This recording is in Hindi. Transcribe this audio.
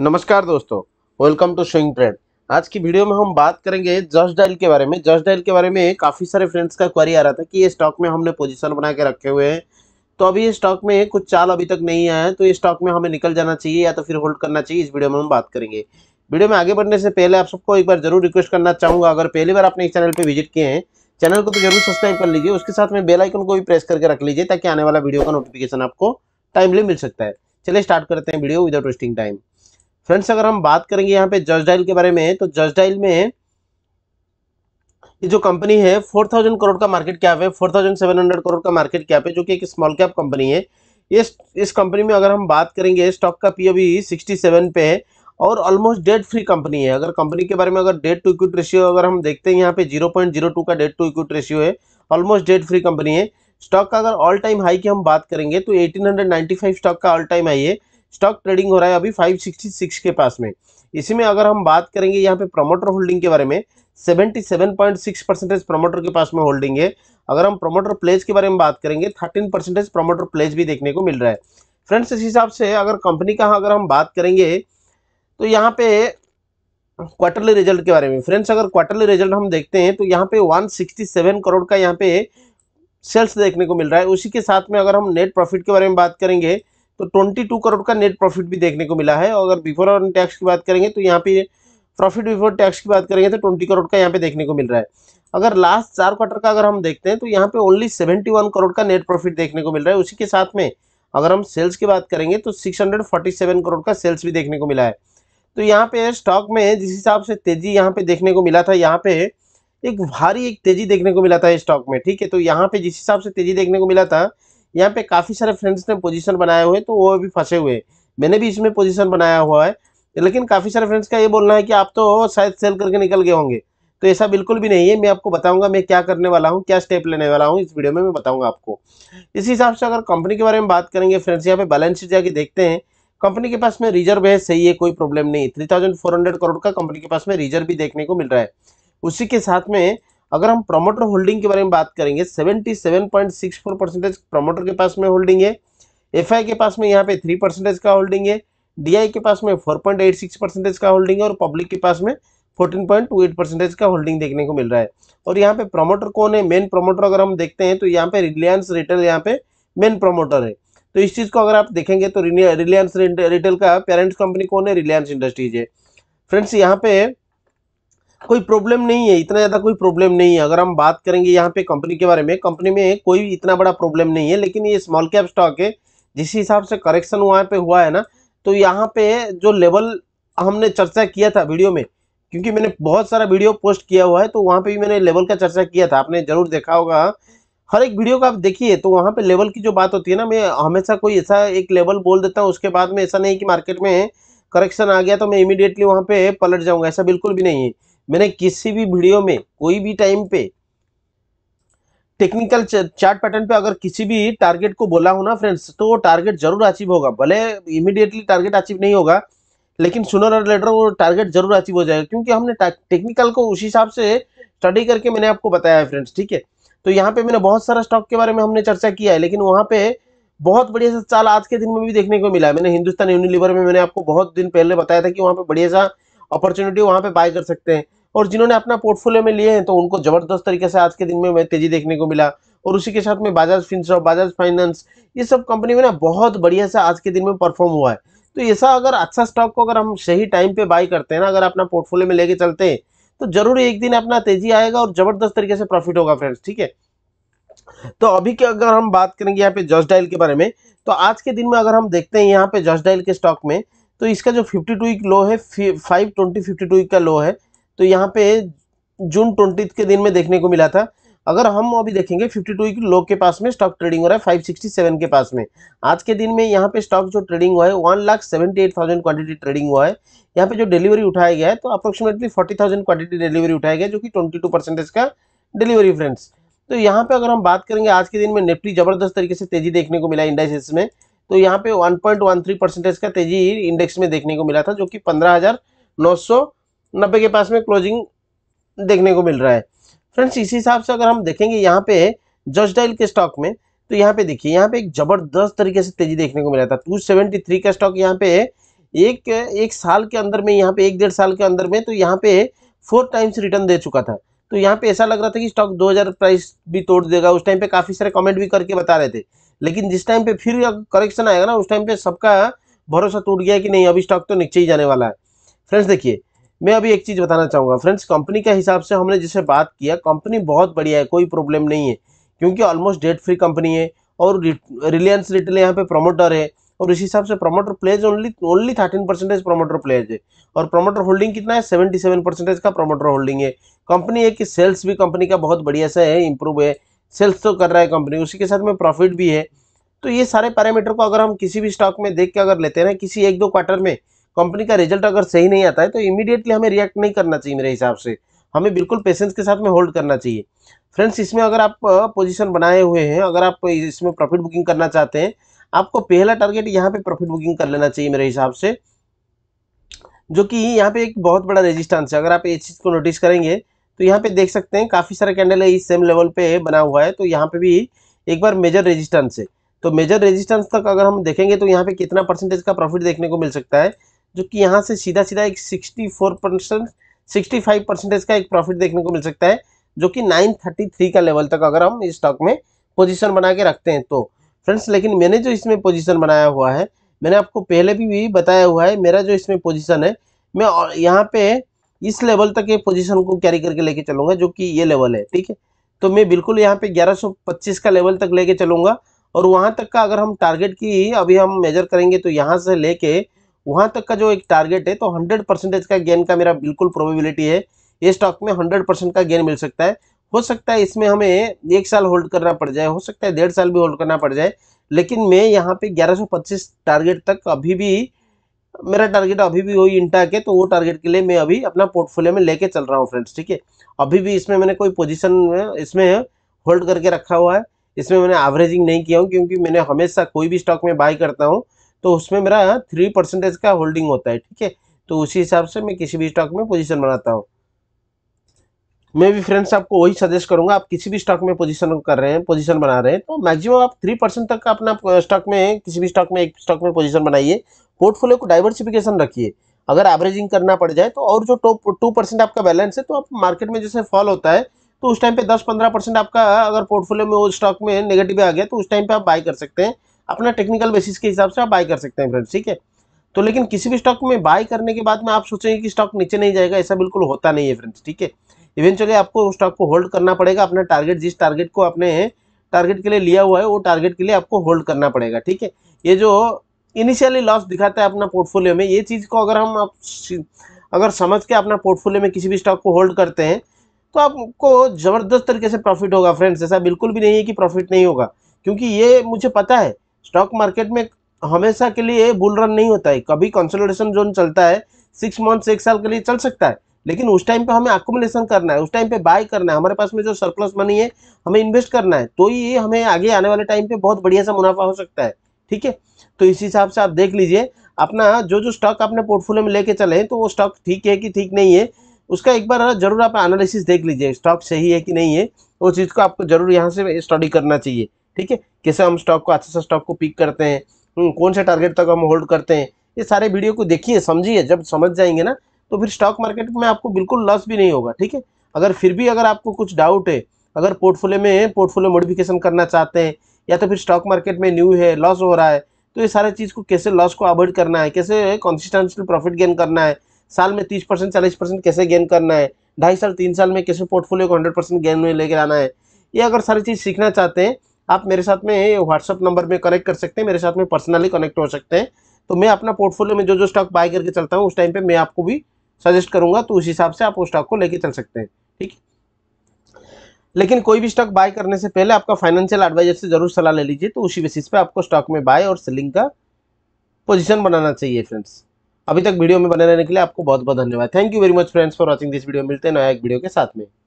नमस्कार दोस्तों वेलकम टू स्विंग ट्रेड आज की वीडियो में हम बात करेंगे जस्ट डायल के बारे में जस्ट डायल के बारे में काफ़ी सारे फ्रेंड्स का क्वारी आ रहा था कि ये स्टॉक में हमने पोजीशन बना के रखे हुए हैं तो अभी ये स्टॉक में कुछ चाल अभी तक नहीं आया है तो ये स्टॉक में हमें निकल जाना चाहिए या तो फिर होल्ड करना चाहिए इस वीडियो में हम बात करेंगे वीडियो में आगे बढ़ने से पहले आप सबको एक बार जरूर रिक्वेस्ट करना चाहूंगा अगर पहली बार आपने इस चैनल पर विजिट किए हैं चैनल को तो जरूर सब्सक्राइब कर लीजिए उसके साथ में बेलाइकन को भी प्रेस करके रख लीजिए ताकि आने वाला वीडियो का नोटिफिकेशन आपको टाइमली मिल सकता है चलिए स्टार्ट करते हैं video without wasting time friends अगर हम बात करेंगे यहाँ पे जज डाइल के बारे में तो जज डाइल में ये जो कंपनी है 4000 करोड़ का मार्केट कैप है 4700 करोड़ का मार्केट कैप है जो कि एक स्मॉल कैप कंपनी है इस इस कंपनी में अगर हम बात करेंगे स्टॉक का पी अभी सिक्सटी पे है और ऑलमोस्ट डेट फ्री कंपनी है अगर कंपनी के बारे में अगर डेट टू इक्विट रेशियो अगर हम देखते हैं यहाँ पे टू का डेट टू इक्विट रेशियो है ऑलमोस्ट डेट फ्री कंपनी है स्टॉक का अगर ऑल टाइम हाई की हम बात करेंगे तो 1895 स्टॉक का ऑल टाइम हाई है स्टॉक ट्रेडिंग हो रहा है अभी 566 के पास में इसी में अगर हम बात करेंगे यहाँ पे प्रमोटर होल्डिंग के बारे में 77.6 परसेंटेज प्रमोटर के पास में होल्डिंग है अगर हम प्रमोटर प्लेज के बारे में बात करेंगे 13 परसेंटेज प्रमोटर प्लेज भी देखने को मिल रहा है फ्रेंड्स इस हिसाब से अगर कंपनी का अगर हम बात करेंगे तो यहाँ पे क्वार्टरली रिजल्ट के बारे में फ्रेंड्स अगर क्वार्टरली रिजल्ट हम देखते हैं तो यहाँ पे सेवन करोड़ का यहाँ पे सेल्स देखने को मिल रहा है उसी के साथ में अगर हम नेट प्रॉफिट के बारे में बात करेंगे तो ट्वेंटी टू करोड़ का नेट प्रॉफिट भी देखने को मिला है और अगर बिफोर ऑन टैक्स की बात करेंगे तो यहाँ पे प्रॉफिट बिफोर टैक्स की बात करेंगे तो ट्वेंटी करोड़ का यहाँ पे देखने को मिल रहा है अगर लास्ट चार क्वार्टर का अगर हम देखते हैं तो यहाँ पे ओनली सेवेंटी वन करोड़ का नेट प्रॉफिट देखने को मिल रहा है उसी के साथ में अगर हम सेल्स की बात करेंगे तो six hundred forty seven crore का सेल्स भी देखने को मिला है तो यहाँ पे स्टॉक में जिस हिसाब से तेजी यहाँ पे देखने को मिला था यहाँ पे एक भारी एक तेजी देखने को मिला था स्टॉक में ठीक है तो यहाँ पे जिस हिसाब से तेजी देखने को मिला था यहाँ पे काफ़ी सारे फ्रेंड्स ने पोजीशन बनाए हुए तो वो भी फंसे हुए मैंने भी इसमें पोजीशन बनाया हुआ है लेकिन काफ़ी सारे फ्रेंड्स का ये बोलना है कि आप तो शायद सेल करके निकल गए होंगे तो ऐसा बिल्कुल भी नहीं है मैं आपको बताऊंगा मैं क्या करने वाला हूँ क्या स्टेप लेने वाला हूँ इस वीडियो में मैं बताऊंगा आपको इस हिसाब से अगर कंपनी के बारे में बात करेंगे फ्रेंड्स यहाँ पे बैलेंस शीट जाके देखते हैं कंपनी के पास में रिजर्व है सही है कोई प्रॉब्लम नहीं three thousand four hundred crore का कंपनी के पास में रिजर्व भी देखने को मिल रहा है उसी के साथ में अगर हम प्रमोटर होल्डिंग के बारे में बात करेंगे 77.64 परसेंटेज प्रमोटर के पास में होल्डिंग है एफआई के पास में यहाँ पे थ्री परसेंटेज का होल्डिंग है डीआई के पास में 4.86 परसेंटेज का होल्डिंग है और पब्लिक के पास में 14.28 परसेंटेज का होल्डिंग देखने को मिल रहा है और यहाँ पे प्रमोटर कौन है मेन प्रमोटर अगर हम देखते हैं तो यहाँ पे रिलायंस रिटेल यहाँ पे मेन प्रमोटर है तो इस चीज़ को अगर आप देखेंगे तो रिलायंस रिटेल का पेरेंट्स कंपनी कौन है रिलायंस इंडस्ट्रीज है फ्रेंड्स यहाँ पे कोई प्रॉब्लम नहीं है इतना ज़्यादा कोई प्रॉब्लम नहीं है अगर हम बात करेंगे यहाँ पे कंपनी के बारे में कंपनी में कोई इतना बड़ा प्रॉब्लम नहीं है लेकिन ये स्मॉल कैप स्टॉक है जिस हिसाब से करेक्शन वहाँ पे हुआ है ना तो यहाँ पे जो लेवल हमने चर्चा किया था वीडियो में क्योंकि मैंने बहुत सारा वीडियो पोस्ट किया हुआ है तो वहाँ पे भी मैंने लेवल का चर्चा किया था आपने जरूर देखा होगा हर एक वीडियो का आप देखिए तो वहाँ पे लेवल की जो बात होती है ना मैं हमेशा कोई ऐसा एक लेवल बोल देता हूँ उसके बाद में ऐसा नहीं कि मार्केट में करेक्शन आ गया तो मैं इमीडिएटली वहाँ पे पलट जाऊँगा ऐसा बिल्कुल भी नहीं है मैंने किसी भी वीडियो में कोई भी टाइम पे टेक्निकल चार्ट पैटर्न पे अगर किसी भी टारगेट को बोला हो ना फ्रेंड्स तो वो टारगेट जरूर अचीव होगा भले इमिडिएटली टारगेट अचीव नहीं होगा लेकिन सुनर और लेटर वो टारगेट जरूर अचीव हो जाएगा क्योंकि हमने टेक्निकल को उस हिसाब से स्टडी करके मैंने आपको बताया है फ्रेंड्स ठीक है तो यहाँ पे मैंने बहुत सारा स्टॉक के बारे में हमने चर्चा किया है लेकिन वहाँ पे बहुत बढ़िया सा चाल आज के दिन में भी देखने को मिला है मैंने हिंदुस्तान यूनिलीवर में मैंने आपको बहुत दिन पहले बताया था कि वहाँ पे बढ़िया सा अपॉर्चुनिटी वहाँ पे बाय कर सकते हैं और जिन्होंने अपना पोर्टफोलियो में लिए हैं तो उनको जबरदस्त तरीके से आज के दिन में तेजी देखने को मिला और उसी के साथ में बाजाज फिनसॉप बाजाज फाइनेंस ये सब कंपनी में ना बहुत बढ़िया से आज के दिन में परफॉर्म हुआ है तो ऐसा अगर अच्छा स्टॉक को अगर हम सही टाइम पे बाई करते हैं ना अगर अपना पोर्टफोलियो में लेके चलते हैं तो जरूर एक दिन अपना तेजी आएगा और जबरदस्त तरीके से प्रॉफिट होगा फ्रेंड्स ठीक है तो अभी के अगर हम बात करेंगे यहाँ पे जस्ट डायल के बारे में तो आज के दिन में अगर हम देखते हैं यहाँ पे जस्ट डायल के स्टॉक में तो इसका जो 52 वीक लो है five twenty fifty two week का लो है तो यहाँ पे जून ट्वेंटी के दिन में देखने को मिला था अगर हम अभी देखेंगे 52 वीक लो के पास में स्टॉक ट्रेडिंग हो रहा है 567 के पास में आज के दिन में यहाँ पे स्टॉक जो ट्रेडिंग हुआ है one lakh seventy eight thousand quantity trading हुआ है यहाँ पे जो डिलीवरी उठाया गया है तो approximately forty thousand quantity delivery उठाया गया जो कि ट्वेंटी टू परसेंटेज का डिलीवरी फ्रेंड्स तो यहाँ पे अगर हम बात करेंगे आज के दिन में निफ्टी जबरदस्त तरीके से तेजी देखने को मिला इंडाइसिस में तो यहाँ पे 1.13 परसेंटेज का तेजी इंडेक्स में देखने को मिला था जो कि 15,990 के पास में क्लोजिंग देखने को मिल रहा है फ्रेंड्स इसी हिसाब से अगर हम देखेंगे यहाँ पे जस्ट डाइल के स्टॉक में तो यहाँ पे देखिए यहाँ पे एक जबरदस्त तरीके से तेजी देखने को मिला था 273 का स्टॉक यहाँ पे एक एक साल के अंदर में यहाँ पे एक डेढ़ साल के अंदर में तो यहाँ पे फोर टाइम्स रिटर्न दे चुका था तो यहाँ पे ऐसा लग रहा था कि स्टॉक 2000 प्राइस भी तोड़ देगा उस टाइम पे काफ़ी सारे कमेंट भी करके बता रहे थे लेकिन जिस टाइम पे फिर करेक्शन आएगा ना उस टाइम पे सबका भरोसा टूट गया कि नहीं अभी स्टॉक तो नीचे ही जाने वाला है फ्रेंड्स देखिए मैं अभी एक चीज़ बताना चाहूँगा फ्रेंड्स कंपनी के हिसाब से हमने जिसे बात किया कंपनी बहुत बढ़िया है कोई प्रॉब्लम नहीं है क्योंकि ऑलमोस्ट डेट फ्री कंपनी है और रिलायंस रिटेल यहाँ पे प्रमोटर है और इस हिसाब से promoter pledge only only thirteen percentage promoter pledge है और प्रमोटर होल्डिंग कितना है सेवेंटी सेवन परसेंटेज का प्रमोटर होल्डिंग है कंपनी है कि सेल्स भी कंपनी का बहुत बढ़िया सा है इंप्रूव है सेल्स तो कर रहा है कंपनी उसी के साथ में प्रॉफिट भी है तो ये सारे पैरामीटर को अगर हम किसी भी स्टॉक में देख के अगर लेते हैं ना किसी एक दो क्वार्टर में कंपनी का रिजल्ट अगर सही नहीं आता है तो इमीडिएटली हमें रिएक्ट नहीं करना चाहिए मेरे हिसाब से हमें बिल्कुल पेशेंस के साथ में होल्ड करना चाहिए फ्रेंड्स इसमें अगर आप पोजीशन बनाए हुए हैं अगर आप इसमें प्रॉफिट बुकिंग करना चाहते हैं आपको पहला टारगेट यहाँ पे प्रॉफिट बुकिंग कर लेना चाहिए मेरे हिसाब से जो कि यहाँ पे एक बहुत बड़ा रेजिस्टेंस है अगर आप इस चीज़ को नोटिस करेंगे तो यहाँ पे देख सकते हैं काफ़ी सारे कैंडल है इस सेम लेवल पे बना हुआ है तो यहाँ पे भी एक बार मेजर रेजिस्टेंस है तो मेजर रेजिस्टेंस तक अगर हम देखेंगे तो यहाँ पे कितना परसेंटेज का प्रॉफिट देखने को मिल सकता है जो कि यहाँ से सीधा सीधा एक sixty four percent sixty five percentage का एक प्रॉफिट देखने को मिल सकता है जो कि नाइन थर्टी थ्री का लेवल तक अगर हम इस स्टॉक में पोजिशन बना के रखते हैं तो फ्रेंड्स लेकिन मैंने जो इसमें पोजीशन बनाया हुआ है मैंने आपको पहले भी, भी बताया हुआ है मेरा जो इसमें पोजीशन है मैं यहाँ पे इस लेवल तक ये पोजीशन को कैरी करके लेके चलूंगा जो कि ये लेवल है ठीक है तो मैं बिल्कुल यहाँ पे 1125 का लेवल तक लेके चलूंगा और वहाँ तक का अगर हम टारगेट की अभी हम मेजर करेंगे तो यहाँ से लेके वहाँ तक का जो एक टारगेट है तो हंड्रेड परसेंटेज का गेन का मेरा बिल्कुल प्रोबेबिलिटी है ये स्टॉक में हंड्रेड परसेंट का गेन मिल सकता है हो सकता है इसमें हमें एक साल होल्ड करना पड़ जाए हो सकता है डेढ़ साल भी होल्ड करना पड़ जाए लेकिन मैं यहाँ पे 1125 टारगेट तक अभी भी मेरा टारगेट अभी भी वही इंटा के तो वो टारगेट के लिए मैं अभी अपना पोर्टफोलियो में लेके चल रहा हूँ फ्रेंड्स ठीक है अभी भी इसमें मैंने कोई पोजिशन इसमें होल्ड करके रखा हुआ है इसमें मैंने एवरेजिंग नहीं किया हूँ क्योंकि मैंने हमेशा कोई भी स्टॉक में बाय करता हूँ तो उसमें मेरा थ्री परसेंटेज का होल्डिंग होता है ठीक है तो उसी हिसाब से मैं किसी भी स्टॉक में पोजिशन बनाता हूँ मैं भी फ्रेंड्स आपको वही सजेस्ट करूंगा आप किसी भी स्टॉक में पोजीशन कर रहे हैं पोजीशन बना रहे हैं तो मैक्सिमम आप थ्री परसेंट तक अपना स्टॉक में किसी भी स्टॉक में एक स्टॉक में पोजीशन बनाइए पोर्टफोलियो को डाइवर्सिफिकेशन रखिए अगर एवरेजिंग करना पड़ जाए तो और जो टॉप टू परसेंट आपका बैलेंस है तो आप मार्केट में जैसे फॉल होता है तो उस टाइम पर दस पंद्रह परसेंट आपका अगर पोर्टफोलियो में वो स्टॉक में नेगेटिव आ गया तो उस टाइम पर आप बाय कर सकते हैं अपना टेक्निकल बेसिस के हिसाब से आप बाय कर सकते हैं फ्रेंड्स ठीक है तो लेकिन किसी भी स्टॉक में बाय करने के बाद में आप सोचेंगे कि स्टॉक नीचे नहीं जाएगा ऐसा बिल्कुल होता नहीं है फ्रेंड्स ठीक है इवेंचुअली आपको स्टॉक को होल्ड करना पड़ेगा अपना टारगेट जिस टारगेट को आपने टारगेट के लिए लिया हुआ है वो टारगेट के लिए आपको होल्ड करना पड़ेगा ठीक है ये जो इनिशियली लॉस दिखाता है अपना पोर्टफोलियो में ये चीज़ को अगर हम आप अगर समझ के अपना पोर्टफोलियो में किसी भी स्टॉक को होल्ड करते हैं तो आपको ज़बरदस्त तरीके से प्रॉफिट होगा फ्रेंड्स ऐसा बिल्कुल भी नहीं है कि प्रॉफिट नहीं होगा क्योंकि ये मुझे पता है स्टॉक मार्केट में हमेशा के लिए बुल रन नहीं होता है कभी कंसोलिडेशन जोन चलता है सिक्स मंथ्स एक साल के लिए चल सकता है लेकिन उस टाइम पे हमें अकोमोडेशन करना है उस टाइम पे बाय करना है हमारे पास में जो सरप्लस मनी है हमें इन्वेस्ट करना है तो ये हमें आगे आने वाले टाइम पे बहुत बढ़िया सा मुनाफा हो सकता है ठीक है तो इस हिसाब से आप देख लीजिए अपना जो जो स्टॉक आपने पोर्टफोलियो में लेके चले तो वो स्टॉक ठीक है कि ठीक नहीं है उसका एक बार जरूर आप एनालिसिस देख लीजिए स्टॉक सही है कि नहीं है वो चीज़ को आपको जरूर यहाँ से स्टडी करना चाहिए ठीक है कैसे हम स्टॉक को अच्छे से स्टॉक को पिक करते हैं हम्म, कौन से टारगेट तक हम होल्ड करते हैं ये सारे वीडियो को देखिए समझिए जब समझ जाएंगे ना तो फिर स्टॉक मार्केट में आपको बिल्कुल लॉस भी नहीं होगा ठीक है अगर फिर भी अगर आपको कुछ डाउट है अगर पोर्टफोलियो में पोर्टफोलियो मॉडिफिकेशन करना चाहते हैं या तो फिर स्टॉक मार्केट में न्यू है लॉस हो रहा है तो ये सारे चीज़ को कैसे लॉस को अवॉइड करना है कैसे कॉन्सिस्टेंटली प्रॉफिट गेन करना है साल में तीस परसेंट चालीस परसेंट कैसे गेन करना है ढाई साल तीन साल में कैसे पोर्टफोलियो को हंड्रेड परसेंट गेन में लेकर आना है ये अगर सारी चीज़ सीखना चाहते हैं आप मेरे साथ में व्हाट्सअप नंबर में कनेक्ट कर सकते हैं मेरे साथ में पर्सनली कनेक्ट हो सकते हैं तो मैं अपना पोर्टफोलियो में जो जो स्टॉक बाय करके चलता हूँ उस टाइम पर मैं आपको भी सजेस्ट करूंगा तो उस हिसाब से आप उस स्टॉक को लेके चल सकते हैं ठीक है लेकिन कोई भी स्टॉक बाय करने से पहले आपका फाइनेंशियल एडवाइजर से जरूर सलाह ले लीजिए तो उसी बेसिस पे आपको स्टॉक में बाय और सेलिंग का पोजीशन बनाना चाहिए फ्रेंड्स अभी तक वीडियो में बने रहने के लिए आपको बहुत बहुत धन्यवाद thank you very much friends for watching this video मिलते हैं नया एक वीडियो के साथ में